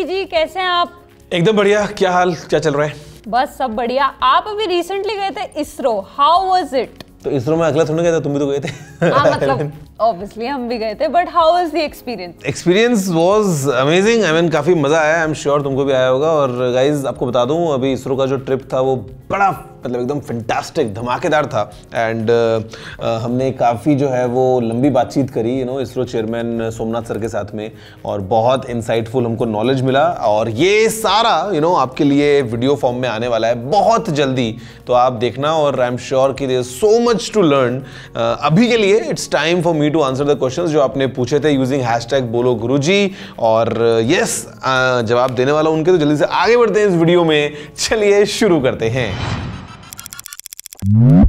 जी जी कैसे हैं आप एकदम बढ़िया क्या हाल क्या चल रहा है बस सब बढ़िया आप अभी रिसेंटली गए थे इसरो हाउ वाज इट तो इसरो में अगला थोड़ा गया था तुम भी तो गए थे हाँ मतलब ऑब्वियसली हम भी गए थे but how was the experience experience was amazing I mean काफी मजा आया आई एम श्योर तुमको भी आया होगा और गाइज आपको बता दूं अभी इसरो का जो ट्रिप था वो बड़ा मतलब एकदम फंटास्टिक धमाकेदार था एंड uh, uh, हमने काफ़ी जो है वो लंबी बातचीत करी you know ISRO chairman Somnath sir के साथ में और बहुत इंसाइटफुल हमको नॉलेज मिला और ये सारा यू you नो know, आपके लिए वीडियो फॉर्म में आने वाला है बहुत जल्दी तो आप देखना और आई एम श्योर कि there so much to learn अभी के लिए it's time for me to answer the question जो आपने पूछे थे यूजिंग हैश टैग बोलो गुरु जी और यस uh, yes, जवाब देने वाला उनके तो जल्दी से आगे बढ़ते हैं इस वीडियो में चलिए शुरू करते हैं Mm-hmm.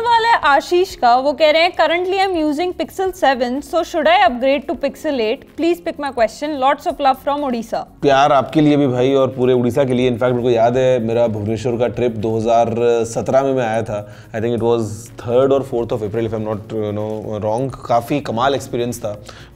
सवाल है आशीष का वो कह रहे हैं currently I am using Pixel seven so should I upgrade to Pixel eight please pick my question lots of love from Orissa प्यार आपके लिए भी भाई और पूरे उड़ीसा के लिए इनफैक्ट मेरे को याद है मेरा भुवनेश्वर का ट्रिप 2017 में मैं आया था I think it was third और fourth of April if I am not no wrong काफ़ी कमाल एक्सपीरियंस था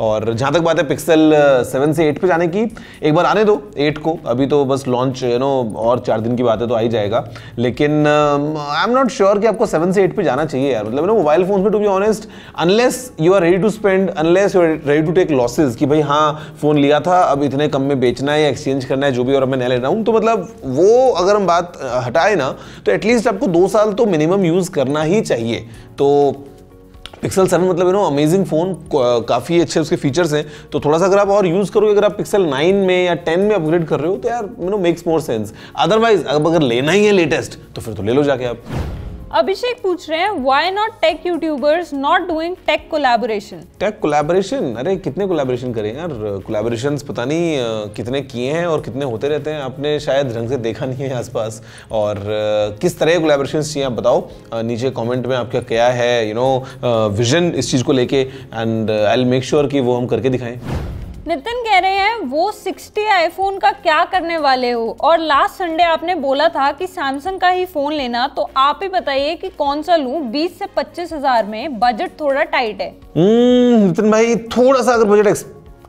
और जहाँ तक बात है पिक्सल सेवन uh, से एट पे जाने की एक बार आने दो एट को अभी तो बस लॉन्च यू नो और चार दिन की बात है तो आ ही जाएगा लेकिन आई एम नॉट श्योर कि आपको सेवन से एट पे जाना जाना चाहिए यार मतलब ना मोबाइल फोन में to be honest unless you are ready to spend unless you are ready to take losses कि भाई हाँ फ़ोन लिया था अब इतने कम में बेचना है एक्सचेंज करना है जो भी और मैं नया ले रहा हूँ तो मतलब वो अगर हम बात हटाए ना तो एटलीस्ट आपको दो साल तो मिनिमम यूज़ करना ही चाहिए तो पिक्सल सेवन मतलब यू नो अमेजिंग फ़ोन काफ़ी अच्छे उसके फीचर्स हैं तो थोड़ा सा अगर आप और यूज़ करोगे अगर आप पिक्सल नाइन में या टेन में अपग्रेड कर रहे हो तो यार you know makes more sense otherwise अब अगर लेना ही है लेटेस्ट तो फिर तो ले लो जाके आप अभिषेक पूछ रहे हैं why not tech YouTubers not doing tech collaboration tech collaboration अरे कितने कोलैबोरेशन करें यार कोलैबोरेशंस पता नहीं कितने किए हैं और कितने होते रहते हैं आपने शायद ढंग से देखा नहीं है आसपास और किस तरह के कोलैबोरेशंस चाहिए आप बताओ नीचे कमेंट में आपका क्या है यू नो विजन इस चीज़ को लेके and I will make sure कि वो हम करके दिखाएं नितिन कह रहे हैं वो 60 आईफोन का क्या करने वाले हो और लास्ट संडे आपने बोला था कि सैमसंग का ही फ़ोन लेना तो आप ही बताइए कि कौन सा लूं 20 से पच्चीस हजार में बजट थोड़ा टाइट है हम्म, नितिन भाई थोड़ा सा अगर बजट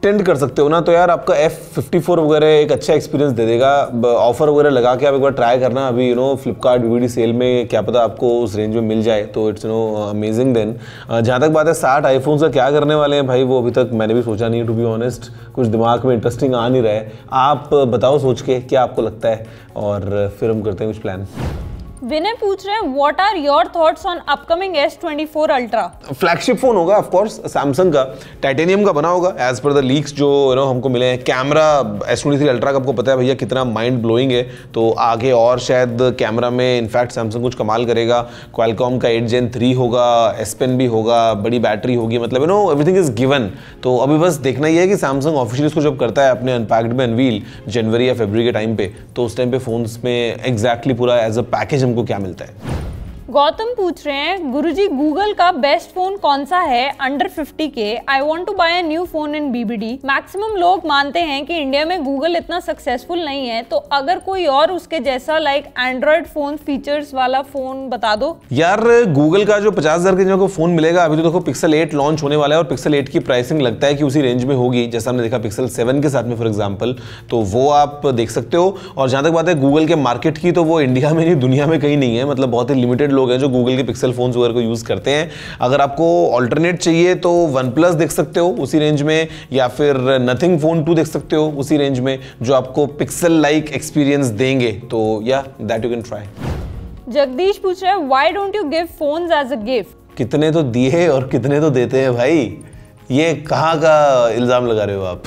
टेंड कर सकते हो ना तो यार आपका एफ फिफ्टी फोर वगैरह एक अच्छा एक्सपीरियंस दे देगा ऑफर वगैरह लगा के आप एक बार ट्राई करना अभी यू नो फ्लिपकार्ट वी सेल में क्या पता आपको उस रेंज में मिल जाए तो it's you know amazing then जहाँ तक बात है साठ आईफोन का क्या करने वाले हैं भाई वो अभी तक मैंने भी सोचा नहीं टू बी ऑनेस्ट कुछ दिमाग में इंटरेस्टिंग आ नहीं रहा है आप बताओ सोच के क्या आपको लगता है और फिर हम करते हैं कुछ प्लान विनय पूछ रहे हैं what are your thoughts on upcoming S24 ultra flagship phone होगा ऑफ कोर्स Samsung का टाइटेनियम का बना होगा एज पर द लीक्स जो यू नो हमको मिले हैं कैमरा S23 अल्ट्रा का आपको पता है भैया कितना माइंड ब्लोइंग है तो आगे और शायद कैमरा में इनफैक्ट Samsung कुछ कमाल करेगा Qualcomm का 8 Gen 3 होगा S Pen भी होगा बड़ी बैटरी होगी मतलब you know everything is given तो अभी बस देखना ही है कि Samsung ऑफिशियली इसको जब करता है अपने अनपैक्ड में अनवील जनवरी या फरवरी के टाइम पे तो उस टाइम पे फोन्स में एग्जैक्टली exactly पूरा एज अ पैकेज हम उनको क्या मिलता है गौतम पूछ रहे हैं गुरुजी गूगल का बेस्ट फोन कौन सा है अंडर 50 के I want to buy new phone in BBD maximum लोग मानते हैं कि इंडिया में गूगल इतना सक्सेसफुल नहीं है तो अगर कोई और उसके जैसा लाइक एंड्रॉइड फोन फीचर्स वाला फोन बता दो यार गूगल का जो पचास हजार के जो फोन मिलेगा अभी तो देखो पिक्सल एट लॉन्च होने वाला है और पिक्सल एट की प्राइसिंग लगता है कि उसी रेंज में होगी जैसा हमने देखा पिक्सल सेवन के साथ में फॉर एग्जाम्पल तो वो आप देख सकते हो और जहां तक बात है गूगल के मार्केट की तो वो इंडिया में नहीं दुनिया में कहीं नहीं है मतलब बहुत ही लिमिटेड लोग लोग हैं जो गूगल के पिक्सल फोन वगैरह को यूज़ करते हैं अगर आपको ऑल्टरनेट चाहिए तो वन प्लस देख सकते हो उसी रेंज में या फिर नथिंग फ़ोन टू देख सकते हो उसी रेंज में जो आपको पिक्सल लाइक एक्सपीरियंस देंगे तो या that you can try Jagdish पूछ रहे है why don't you give phones as a gift कितने तो दिए और कितने तो देते हैं भाई ये कहाँ का इल्ज़ाम लगा रहे हो आप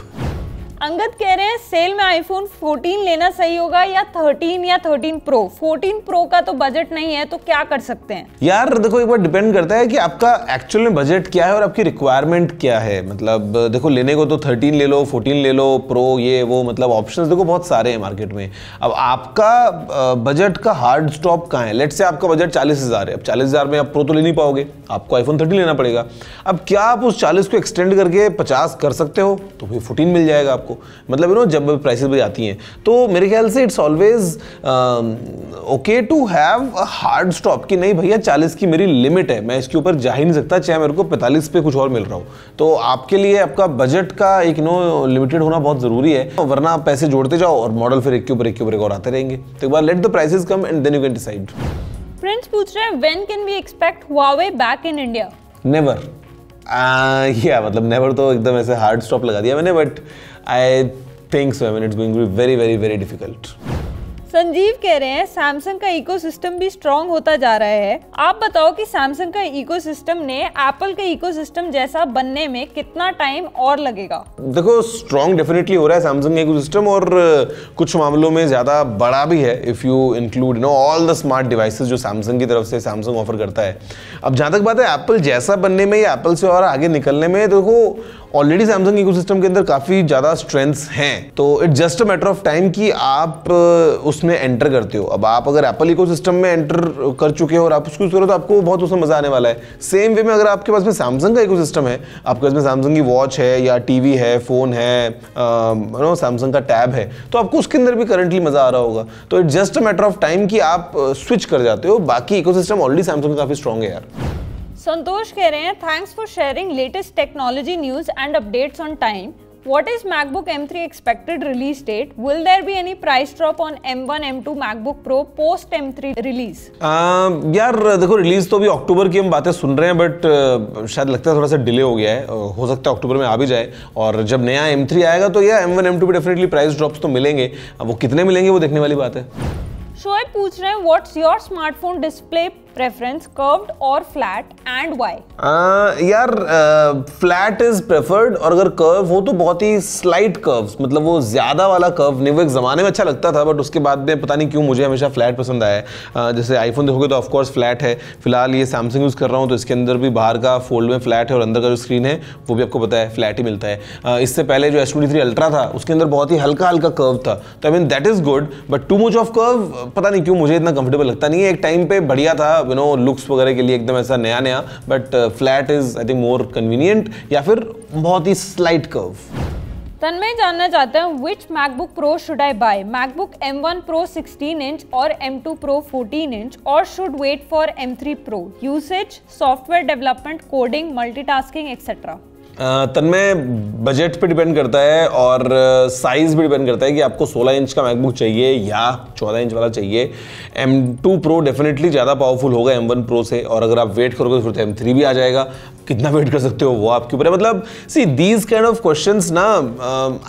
अंगद कह रहे हैं सेल में आईफोन 14 लेना सही होगा या 13 या 13 प्रो 14 प्रो का तो बजट नहीं है तो क्या कर सकते हैं यार देखो एक बार डिपेंड करता है कि आपका एक्चुअल में बजट क्या है और आपकी रिक्वायरमेंट क्या है मतलब देखो लेने को तो 13 ले लो 14 ले लो प्रो ये वो मतलब ऑप्शन देखो बहुत सारे हैं मार्केट में अब आपका बजट का हार्ड स्टॉप कहाँ है लेट से आपका बजट चालीस है अब चालीस में आप प्रो तो ले नहीं पाओगे आपको आईफोन थर्टीन लेना पड़ेगा अब क्या आप उस चालीस को एक्सटेंड करके पचास कर सकते हो तो फिर फोर्टीन मिल जाएगा आपको आपको मतलब यू नो जब प्राइसेस भी आती हैं तो मेरे ख्याल से it's always okay to have a hard stop कि नहीं भैया चालीस की मेरी लिमिट है मैं इसके ऊपर जा ही नहीं सकता चाहे मेरे को पैंतालीस पे कुछ और मिल रहा हो तो आपके लिए आपका बजट का एक नो लिमिटेड होना बहुत ज़रूरी है तो वरना आप पैसे जोड़ते जाओ और मॉडल फिर एक के ऊपर एक के ऊपर एक और आते रहेंगे तो एक बार let the prices come and then you can decide Prince पूछ रहे हैं when can we expect Huawei back in India never या मतलब नेवर तो एकदम ऐसे हार्ड स्टॉप लगा दिया मैंने but I think so I it's going to be very very very difficult Sanjeev कह रहे हैं सैमसंग का इकोसिस्टम भी स्ट्रांग होता जा रहा है आप बताओ कि सैमसंग का इकोसिस्टम ने एप्पल का इकोसिस्टम जैसा बनने में कितना टाइम और लगेगा देखो स्ट्रांग डेफिनेटली हो रहा है सैमसंग का इकोसिस्टम और uh, कुछ मामलों में ज़्यादा बड़ा भी है if you include no all the smart devices जो सैमसंग की तरफ से सैमसंग ऑफर करता है अब जहाँ तक बात है एप्पल जैसा बनने में या एप्पल से और आगे निकलने में देखो ऑलरेडी सैमसंग सिस्टम के अंदर काफ़ी ज़्यादा स्ट्रेंथ्स हैं तो it's just a matter of time कि आप uh, उसमें एंटर करते हो अब आप अगर एप्पल सिस्टम में एंटर कर चुके हो और आप उसको यूज़ करो तो आपको बहुत उसमें मज़ा आने वाला है सेम वे में अगर आपके पास में सैमसंग का सिस्टम है आपके पास में सैमसंग की वॉच है या वी है फ़ोन है नो um, सैमसंग का टैब है तो आपको उसके अंदर भी करंटली मज़ा आ रहा होगा तो it's just a matter of time कि आप स्विच uh, कर जाते हो बाकी सिस्टम ऑलरेडी सैमसंग काफ़ी स्ट्रॉन्ग है यार संतोष कह रहे हैं thanks for sharing latest technology news and updates on time what is MacBook M three expected release date will there be any price drop on M one M two MacBook Pro post M three release यार देखो release तो अभी अक्टूबर की हम बातें सुन रहे हैं but शायद लगता है थोड़ा सा डिले हो गया है हो सकता है अक्टूबर में आ भी जाए और जब नया एम थ्री आएगा तो या एम टू भी डेफिनेटली प्राइस ड्रॉप तो मिलेंगे अब वो कितने मिलेंगे वो देखने वाली बात है शोएब पूछ रहे हैं what's your smartphone display preference curved और फ्लैट एंड व्हाई यार फ्लैट इज प्रेफर्ड और अगर कर्व हो तो बहुत ही स्लाइट कर्व्स मतलब वो ज़्यादा वाला कर्व नहीं वो एक ज़माने में अच्छा लगता था बट उसके बाद में पता नहीं क्यों मुझे हमेशा फ्लैट पसंद आया uh, जैसे आईफोन देखोगे तो ऑफकोर्स फ्लैट है फिलहाल ये सैमसंग यूज़ कर रहा हूँ तो इसके अंदर भी बाहर का फोल्ड में फ्लैट है और अंदर का जो स्क्रीन है वो भी आपको पता है फ्लैट ही मिलता है uh, इससे पहले जो एस ट्वेंटी अल्ट्रा था उसके अंदर बहुत ही हल्का हल्का कर्व था तो I mean that is good but too much of curve पता नहीं क्यों मुझे इतना कंफर्टेबल लगता नहीं है एक टाइम पे बढ़िया था आप यू नो लुक्स वगैरह के लिए एकदम ऐसा नया नया but flat is I think more convenient या फिर बहुत ही स्लाइट कर्व तन्मय जानना चाहता हूँ which MacBook pro should I buy MacBook M1 pro sixteen inch और M2 प्रो फोर्टीन इंच और should wait for M3 pro usage software development coding multitasking etcetera Tanmay budget पे depend करता है और साइज़ भी डिपेंड करता है कि आपको 16 इंच का मैकबुक चाहिए या 14 इंच वाला चाहिए M2 Pro डेफिनेटली ज़्यादा पावरफुल होगा M1 Pro से और अगर आप वेट करोगे तो फिर तो M3 भी आ जाएगा कितना वेट कर सकते हो वो आपके ऊपर है मतलब see these kind of question ना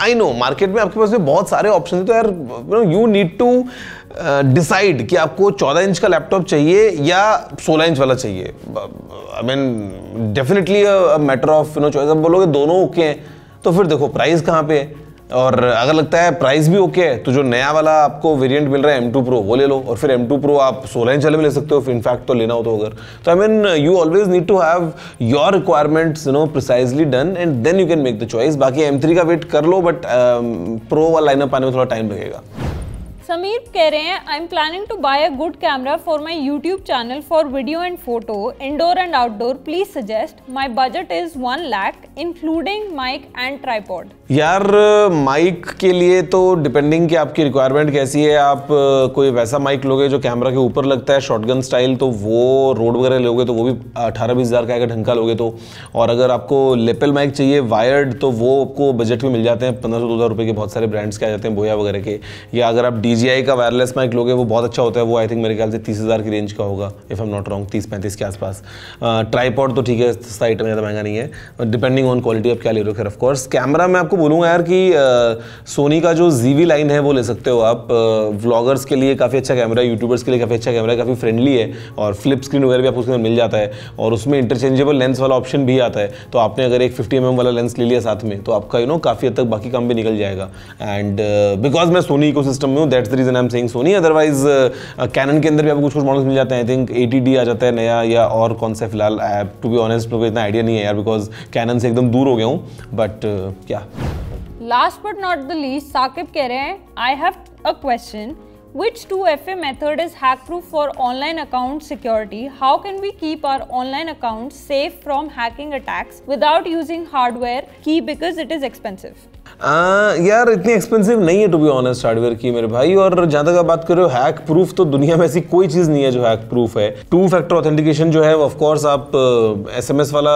आई नो मार्केट में आपके पास में बहुत सारे ऑप्शन है तो यार यू नीड टू डिसाइड कि आपको 14 इंच का लैपटॉप चाहिए या 16 इंच वाला चाहिए I mean definitely matter of you know choice आप बोलोगे दोनों ओके हैं तो फिर देखो प्राइस कहाँ पे है और अगर लगता है प्राइस भी ओके है तो जो नया वाला आपको वेरिएंट मिल रहा है एम टू प्रो वो ले लो और फिर एम टू प्रो आप सोलह इंच वाले में ले सकते हो इनफैक्ट तो लेना हो तो अगर तो I mean you always need to have your requirements you know precisely done and then you can make the choice बाकी एम थ्री का वेट कर लो बट प्रो um, वाला लाइनअप आने में थोड़ा टाइम लगेगा समीर कह रहे हैं I am planning to buy a good camera for my YouTube channel for video and photo indoor and outdoor please suggest my budget is one lack including mic and tripod यार mic के लिए तो depending कि आपकी requirement कैसी है आप कोई वैसा माइक लोगे जो कैमरा के ऊपर लगता है शॉटगन स्टाइल तो वो रोड वगैरह लोगे तो वो भी अठारह बीस हज़ार का अगर ढंका लोगे तो और अगर आपको लेपल माइक चाहिए वायर्ड तो वो आपको बजट में मिल जाते हैं पंद्रह सौ दो हज़ार रुपये के बहुत सारे ब्रांड्स के आ जाते हैं बोया वगैरह के या अगर आप डी DJI का वायरलेस माइक लोगे वो बहुत अच्छा होता है वो आई थिंक मेरे ख्याल से तीस हज़ार की रेंज का होगा इफ़ एम नॉट रॉन्ग तीस पैंतीस के आसपास ट्राईपॉड तो ठीक है साइट में ज़्यादा महंगा नहीं है डिपेंडिंग ऑन क्वालिटी आप क्या ले रहे हो खैर ऑफकोर्स कैमरा मैं आपको बोलूँगा यार कि सोनी का जो जी लाइन है वो ले सकते हो आप व्लॉगर्स के लिए काफ़ी अच्छा कैमरा है यूट्यूबर्स के लिए काफ़ी अच्छा कैमरा है काफ़ी फ्रेंडली है और फ्लिप स्क्रीन वगैरह भी आपको उसके अंदर मिल जाता है और उसमें इंटरचेंजेबल लेंस वाला ऑप्शन भी आता है तो आपने अगर एक फिफ्टी एम mm वाला लेंस ले लिया साथ में तो आपका यू नो काफ़ी हद तक बाकी काम भी निकल जाएगा एंड बिकॉज मैं सोनी इको में हूँ that that's the reason I am saying Sony otherwise Canon के अंदर भी आपको कुछ कुछ मॉडल्स मिल जाते हैं आई थिंक ए आ जाता है नया या और कौन सा फिलहाल टू बी ऑनेस्ट मेरे को इतना आइडिया नहीं है यार बिकॉज कैनन से एकदम दूर हो गया हूँ बट क्या last but not the least Saqib कह रहे हैं I have a question Which 2FA method is hack proof for online account security? How can we keep our online accounts safe from hacking attacks without using hardware key because it is expensive? आ, यार इतनी expensive नहीं है to be honest hardware की मेरे भाई और जहाँ तक आप बात कर रहे हो हैक प्रूफ तो दुनिया में ऐसी कोई चीज़ नहीं है जो हैक प्रूफ है टू फैक्टर ऑथेंटिकेशन जो है वो ऑफकोर्स आप एस एम एस वाला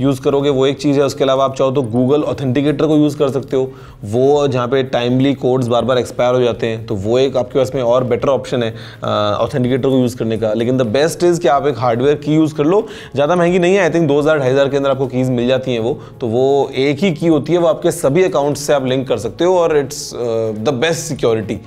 यूज़ करोगे वो एक चीज़ है उसके अलावा आप चाहो तो गूगल ऑथेंटिकेटर को यूज़ कर सकते हो वो जहाँ पे टाइमली कोड्स बार बार एक्सपायर हो जाते हैं तो वो एक आपके पास में और बेटर ऑप्शन है ऑथेंटिकेटर uh, को यूज़ करने का लेकिन द बेस्ट इज़ कि आप एक हार्डवेयर की यूज़ कर लो ज़्यादा महंगी नहीं है आई थिंक दो हज़ार ढाई हज़ार के अंदर आपको कीज़ मिल जाती हैं वो तो वो एक ही की होती है वो आपके सभी अकाउंट्स से आप लिंक कर सकते हो और इट्स द बेस्ट सिक्योरिटी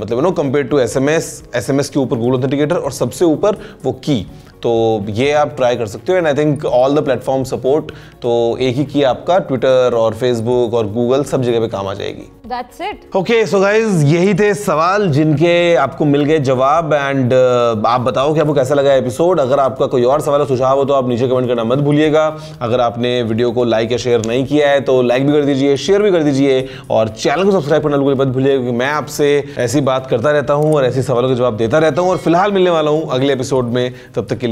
मतलब no compare to S M S S M S के ऊपर गूगल ऑथेंटिकेटर और सबसे ऊपर वो की तो ये आप ट्राई कर सकते हो and I think all the platform support तो एक ही की आपका ट्विटर और फेसबुक और गूगल सब जगह पे काम आ जाएगी That's it. Okay, so guys, यही थे सवाल जिनके आपको मिल गए जवाब एंड uh, आप बताओ कि आपको कैसा लगा एपिसोड अगर आपका कोई और सवाल सुझाव हो तो आप नीचे कमेंट करना मत भूलिएगा अगर आपने वीडियो को लाइक या शेयर नहीं किया है तो लाइक भी कर दीजिए शेयर भी कर दीजिए और चैनल को सब्सक्राइब करना बिल्कुल मत भूलिएगा क्योंकि मैं आपसे ऐसी बात करता रहता हूँ और ऐसे सवालों के जवाब देता रहता हूँ और फिलहाल मिलने वाला हूँ अगले एपिसोड में तब तक के लिए